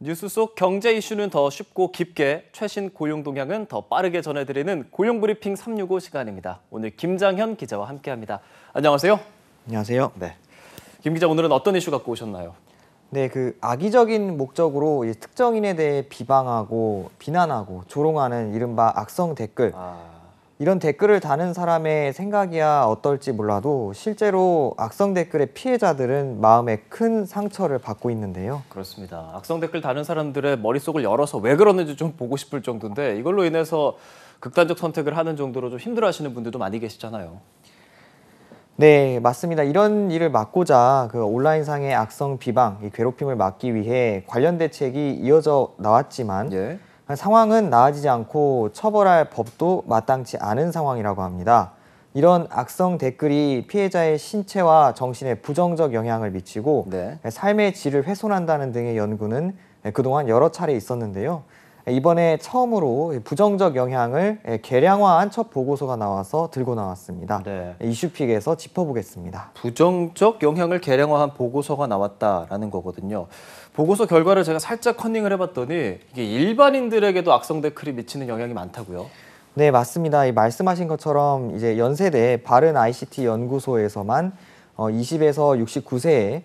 뉴스 속 경제 이슈는 더 쉽고 깊게, 최신 고용 동향은 더 빠르게 전해드리는 고용 브리핑 365 시간입니다. 오늘 김장현 기자와 함께합니다. 안녕하세요. 안녕하세요. 네. 김 기자 오늘은 어떤 이슈 갖고 오셨나요? 네, 그 악의적인 목적으로 특정인에 대해 비방하고 비난하고 조롱하는 이른바 악성 댓글. 아... 이런 댓글을 다는 사람의 생각이야 어떨지 몰라도 실제로 악성 댓글의 피해자들은 마음에 큰 상처를 받고 있는데요. 그렇습니다. 악성 댓글 다는 사람들의 머릿속을 열어서 왜 그러는지 좀 보고 싶을 정도인데 이걸로 인해서 극단적 선택을 하는 정도로 좀 힘들어 하시는 분들도 많이 계시잖아요. 네, 맞습니다. 이런 일을 막고자 그 온라인상의 악성 비방, 이 괴롭힘을 막기 위해 관련 대책이 이어져 나왔지만 예. 상황은 나아지지 않고 처벌할 법도 마땅치 않은 상황이라고 합니다. 이런 악성 댓글이 피해자의 신체와 정신에 부정적 영향을 미치고 네. 삶의 질을 훼손한다는 등의 연구는 그동안 여러 차례 있었는데요. 이번에 처음으로 부정적 영향을 예, 개량화한 첫 보고서가 나와서 들고 나왔습니다. 네. 이슈픽에서 짚어보겠습니다. 부정적 영향을 개량화한 보고서가 나왔다라는 거거든요. 보고서 결과를 제가 살짝 컨닝을 해봤더니 이게 일반인들에게도 악성 댓글이 미치는 영향이 많다고요. 네, 맞습니다. 말씀하신 것처럼 이제 연세대 바른 ICT 연구소에서만 20에서 어, 69세에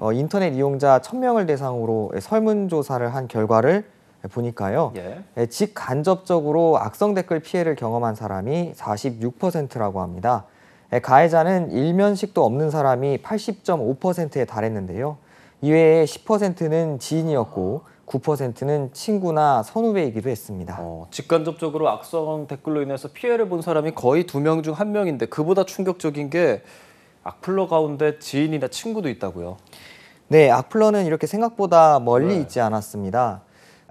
어, 인터넷 이용자 1000명을 대상으로 설문조사를 한 결과를 네, 보니까요. 예. 네, 직간접적으로 악성 댓글 피해를 경험한 사람이 46%라고 합니다. 네, 가해자는 일면식도 없는 사람이 80.5%에 달했는데요. 이외에 10%는 지인이었고 9%는 친구나 선후배이기도 했습니다. 어, 직간접적으로 악성 댓글로 인해서 피해를 본 사람이 거의 두 명 중 한 명인데 그보다 충격적인 게 악플러 가운데 지인이나 친구도 있다고요. 네, 악플러는 이렇게 생각보다 멀리 네. 있지 않았습니다.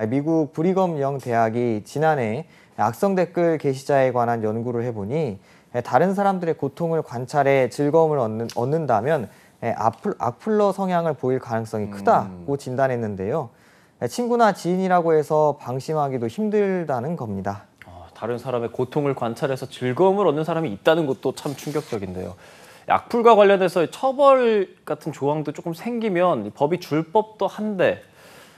미국 브리검 영 대학이 지난해 악성 댓글 게시자에 관한 연구를 해보니 예, 다른 사람들의 고통을 관찰해 즐거움을 얻는, 다면 예, 악플, 러 성향을 보일 가능성이 음. 크다고 진단했는데요. 예, 친구나 지인이라고 해서 방심하기도 힘들다는 겁니다. 아, 다른 사람의 고통을 관찰해서 즐거움을 얻는 사람이 있다는 것도 참 충격적인데요. 악플과 관련해서 처벌 같은 조항도 조금 생기면 법이 줄법도 한데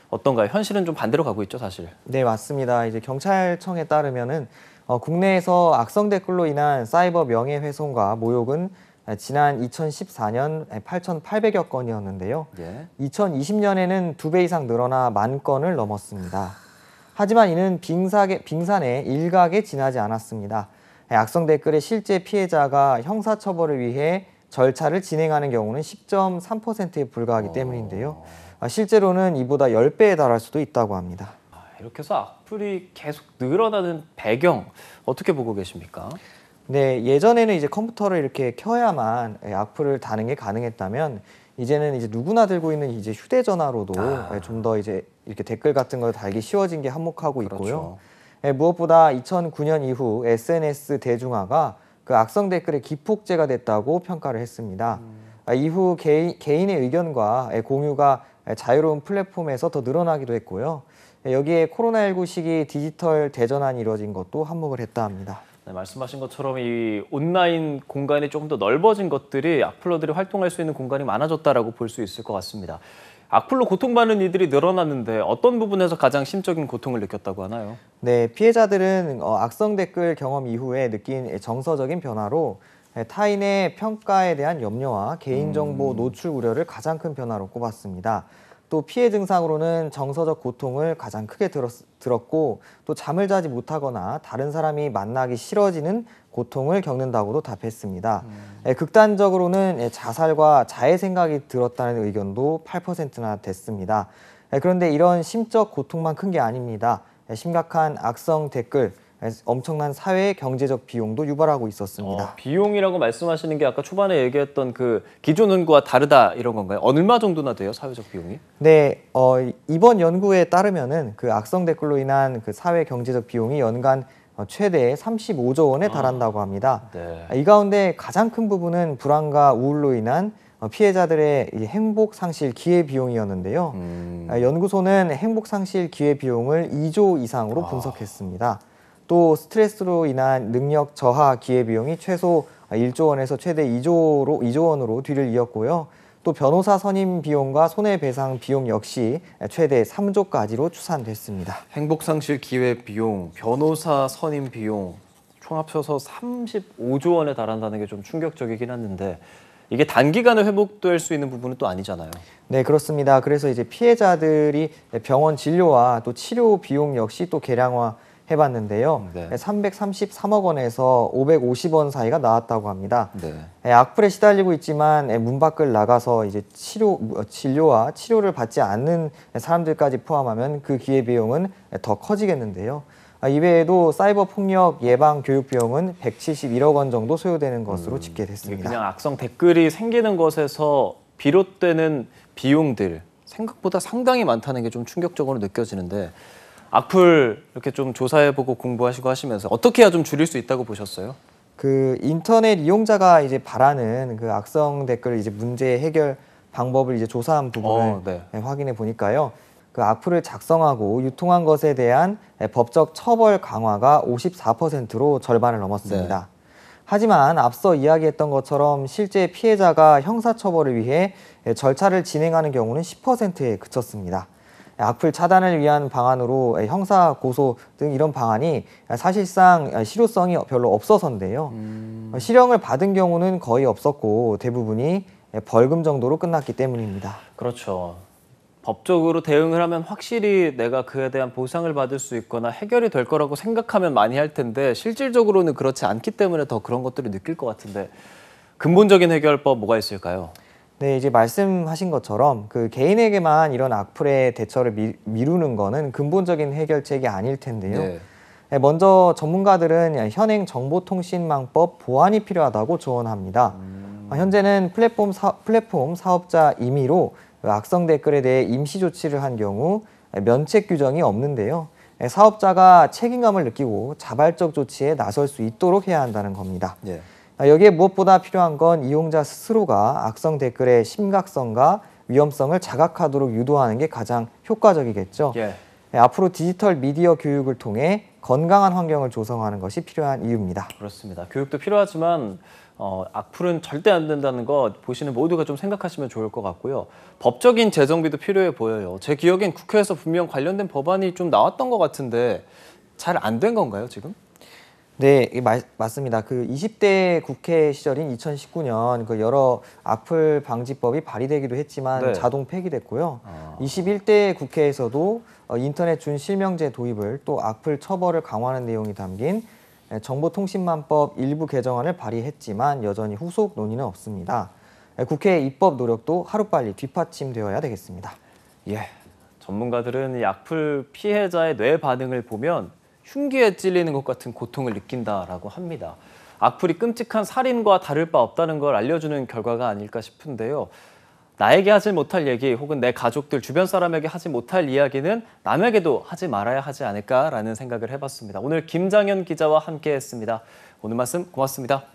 어떤가요? 현실은 좀 반대로 가고 있죠, 사실. 네, 맞습니다. 이제 경찰청에 따르면은 어, 국내에서 악성 댓글로 인한 사이버 명예훼손과 모욕은 아, 지난 2014년 8,800여 건이었는데요. 예. 2020년에는 두 배 이상 늘어나 만 건을 넘었습니다. 하지만 이는 빙사계, 빙산의 일각에 지나지 않았습니다. 악성 댓글의 실제 피해자가 형사처벌을 위해 절차를 진행하는 경우는 10.3%에 불과하기 어. 때문인데요. 오. 아, 실제로는 이보다 10배에 달할 수도 있다고 합니다. 아, 이렇게 해서 악플이 계속 늘어나는 배경 어떻게 보고 계십니까? 네, 예전에는 이제 컴퓨터를 이렇게 켜야만 예, 악플을 다는 게 가능했다면 이제는 이제 누구나 들고 있는 이제 휴대전화로도 아. 예, 좀더 이제 이렇게 댓글 같은 걸 달기 쉬워진 게 한몫하고 그렇죠. 있고요. 그렇죠. 네, 무엇보다 2009년 이후 SNS 대중화가 그 악성 댓글의 기폭제가 됐다고 평가를 했습니다. 음. 아, 이후 개인, 개인의 의견과 공유가 예, 자유로운 플랫폼에서 더 늘어나기도 했고요. 예, 여기에 코로나19 시기 디지털 대전환이 이루어진 것도 한몫을 했다 합니다. 네, 말씀하신 것처럼 이 온라인 공간이 조금 더 넓어진 것들이 악플러들이 활동할 수 있는 공간이 많아졌다라고 볼 수 있을 것 같습니다. 악플로 고통받는 이들이 늘어났는데 어떤 부분에서 가장 심적인 고통을 느꼈다고 하나요? 네, 피해자들은 어, 악성 댓글 경험 이후에 느낀 정서적인 변화로 네, 타인의 평가에 대한 염려와 개인정보 음. 노출 우려를 가장 큰 변화로 꼽았습니다. 또 피해 증상으로는 정서적 고통을 가장 크게 들었, 고또 잠을 자지 못하거나 다른 사람이 만나기 싫어지는 고통을 겪는다고도 답했습니다. 음. 네, 극단적으로는 네, 자살과 자해 생각이 들었다는 의견도 8%나 됐습니다. 그런데 이런 심적 고통만 큰 게 아닙니다. 심각한 악성 댓글, 엄청난 사회 경제적 비용도 유발하고 있었습니다. 어, 비용이라고 말씀하시는 게 아까 초반에 얘기했던 그 기존 연 다르다 이런 건가요? 얼마 정도나 돼요 사회적 비용이? 네 어, 이번 연구에 따르면은 그 악성 댓글로 인한 그 사회 경제적 비용이 연간 어, 최대 35조 원에 아, 달한다고 합니다. 아, 네. 이 가운데 가장 큰 부분은 불안과 우울로 인한 어, 피해자들의 행복 상실 기회 비용이었는데요. 음. 아, 연구소는 행복 상실 기회 비용을 2조 이상으로 아. 분석했습니다. 아. 또 스트레스로 인한 능력 저하 기회 비용이 최소 1조 원에서 최대 2조로 2조 원으로 뒤를 이었고요. 또 변호사 선임 비용과 손해배상 비용 역시 최대 3조까지로 추산됐습니다. 행복상실 기회 비용, 변호사 선임 비용 총 합쳐서 35조 원에 달한다는 게 좀 충격적이긴 했는데 이게 단기간에 회복될 수 있는 부분은 또 아니잖아요. 네, 그렇습니다. 그래서 이제 피해자들이 병원 진료와 또 치료 비용 역시 또 계량화 해봤는데요. 네. 333억 예, 원에서 550원 사이가 나왔다고 합니다. 네. 예, 악플에 시달리고 있지만 예, 문 밖을 나가서 이제 치료 뭐, 진료와 치료를 받지 않는 사람들까지 포함하면 그 기회 비용은 더 커지겠는데요. 아, 이외에도 사이버 폭력 예방 교육 비용은 171억 원 정도 소요되는 것으로 음, 집계됐습니다. 그냥 악성 댓글이 생기는 것에서 비롯되는 비용들 생각보다 상당히 많다는 게 좀 충격적으로 느껴지는데 악플 이렇게 좀 조사해보고 공부하시고 하시면서 어떻게 해야 좀 줄일 수 있다고 보셨어요? 그 인터넷 이용자가 이제 바라는 그 악성 댓글 이제 문제 해결 방법을 이제 조사한 부분을 어, 네. 네 확인해 보니까요. 그 악플을 작성하고 유통한 것에 대한 네, 법적 처벌 강화가 54%로 절반을 넘었습니다. 네. 하지만 앞서 이야기했던 것처럼 실제 피해자가 형사처벌을 위해 네, 절차를 진행하는 경우는 10%에 그쳤습니다. 악플 차단을 위한 방안으로 예, 형사 고소 등 이런 방안이 예, 사실상 예, 실효성이 별로 없어서인데요. 음... 어, 실형을 받은 경우는 거의 없었고 대부분이 벌금 정도로 끝났기 때문입니다. 그렇죠. 법적으로 대응을 하면 확실히 내가 그에 대한 보상을 받을 수 있거나 해결이 될 거라고 생각하면 많이 할 텐데 실질적으로는 그렇지 않기 때문에 더 그런 것들을 느낄 것 같은데 근본적인 해결법 뭐가 있을까요? 네, 이제 말씀하신 것처럼 그 개인에게만 이런 악플의 대처를 미, 루는 거는 근본적인 해결책이 아닐 텐데요. 네, 네 먼저 전문가들은 현행 정보통신망법 보완이 필요하다고 조언합니다. 음... 아, 현재는 플랫폼, 사, 플랫폼 사업자 임의로 악성 댓글에 대해 임시 조치를 한 경우 면책 규정이 없는데요. 사업자가 책임감을 느끼고 자발적 조치에 나설 수 있도록 해야 한다는 겁니다. 네. 아, 여기에 무엇보다 필요한 건 이용자 스스로가 악성 댓글의 심각성과 위험성을 자각하도록 유도하는 게 가장 효과적이겠죠. 예. 예. 앞으로 디지털 미디어 교육을 통해 건강한 환경을 조성하는 것이 필요한 이유입니다. 그렇습니다. 교육도 필요하지만 어, 악플은 절대 안 된다는 거 보시는 모두가 좀 생각하시면 좋을 것 같고요. 법적인 재정비도 필요해 보여요. 제 기억엔 국회에서 분명 관련된 법안이 좀 나왔던 것 같은데 잘 안 된 건가요 지금? 네, 마, 맞습니다. 그 20대 국회 시절인 2019년 그 여러 악플 방지법이 발의되기도 했지만 네. 자동 폐기됐고요. 아. 21대 국회에서도 어, 인터넷 준실명제 도입을 또 악플 처벌을 강화하는 내용이 담긴 정보통신망법 일부 개정안을 발의했지만 여전히 후속 논의는 없습니다. 국회 입법 노력도 하루빨리 뒷받침되어야 되겠습니다. 예, 전문가들은 이 악플 피해자의 뇌 반응을 보면 흉기에 찔리는 것 같은 고통을 느낀다라고 합니다. 악플이 끔찍한 살인과 다를 바 없다는 걸 알려주는 결과가 아닐까 싶은데요. 나에게 하지 못할 얘기 혹은 내 가족들 주변 사람에게 하지 못할 이야기는 남에게도 하지 말아야 하지 않을까라는 생각을 해봤습니다. 오늘 김장현 기자와 함께했습니다. 오늘 말씀 고맙습니다.